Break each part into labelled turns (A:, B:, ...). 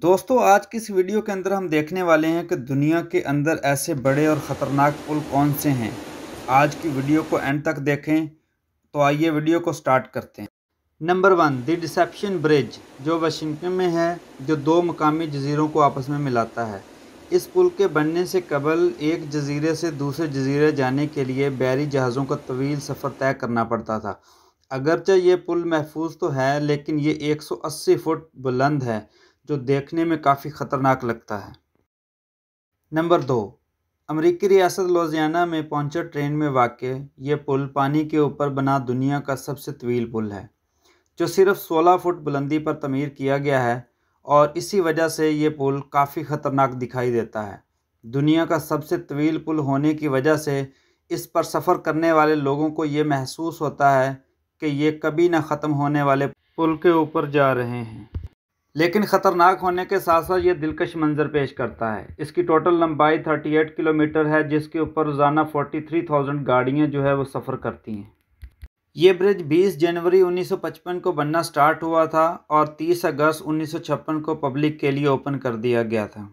A: दोस्तों आज की इस वीडियो के अंदर हम देखने वाले हैं कि दुनिया के अंदर ऐसे बड़े और ख़तरनाक पुल कौन से हैं आज की वीडियो को एंड तक देखें तो आइए वीडियो को स्टार्ट करते हैं number one the deception bridge जो वाशिंगटन में है जो दो मकामी जजीरों को आपस में मिलाता है इस पुल के बनने से कबल एक जजीरे से दूसरे जजीरे जाने के लिए बैरी जहाज़ों का तवील सफ़र तय करना पड़ता था अगरचे ये पुल महफूज तो है लेकिन ये 180 फुट बुलंद है जो देखने में काफ़ी ख़तरनाक लगता है नंबर दो अमरीकी रियासत लोजियाना में पहुंचे ट्रेन में वाक़ ये पुल पानी के ऊपर बना दुनिया का सबसे तवील पुल है जो सिर्फ 16 फुट बुलंदी पर तमीर किया गया है और इसी वजह से ये पुल काफ़ी ख़तरनाक दिखाई देता है दुनिया का सबसे तवील पुल होने की वजह से इस पर सफ़र करने वाले लोगों को ये महसूस होता है कि ये कभी ना ख़त्म होने वाले पुल के ऊपर जा रहे हैं लेकिन ख़तरनाक होने के साथ साथ ये दिलकश मंजर पेश करता है इसकी टोटल लंबाई 38 किलोमीटर है जिसके ऊपर रोज़ाना 43,000 गाड़ियाँ जो है वो सफ़र करती हैं ये ब्रिज 20 जनवरी 1955 को बनना स्टार्ट हुआ था और 30 अगस्त 1956 को पब्लिक के लिए ओपन कर दिया गया था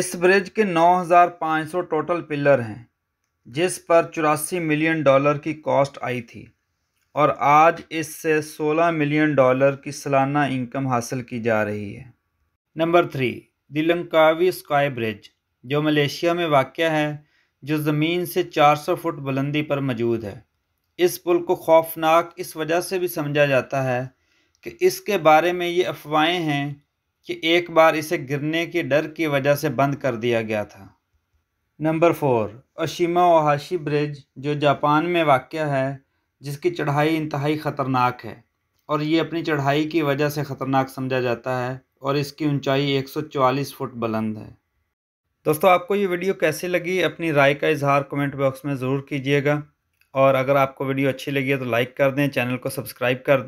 A: इस ब्रिज के 9,500 टोटल पिलर हैं जिस पर चौरासी मिलियन डॉलर की कॉस्ट आई थी और आज इससे 16 मिलियन डॉलर की सालाना इनकम हासिल की जा रही है number three the Langkawi sky bridge जो मलेशिया में वाक़ है जो ज़मीन से 400 फुट बुलंदी पर मौजूद है इस पुल को खौफनाक इस वजह से भी समझा जाता है कि इसके बारे में ये अफवाहें हैं कि एक बार इसे गिरने के डर की वजह से बंद कर दिया गया था number four Eshima Ohashi bridge जो जापान में वाक़ है जिसकी चढ़ाई इंतहाई ख़तरनाक है और ये अपनी चढ़ाई की वजह से ख़तरनाक समझा जाता है और इसकी ऊंचाई 144 फुट बुलंद है दोस्तों आपको ये वीडियो कैसी लगी अपनी राय का इजहार कमेंट बॉक्स में ज़रूर कीजिएगा और अगर आपको वीडियो अच्छी लगी है तो लाइक कर दें चैनल को सब्सक्राइब कर दें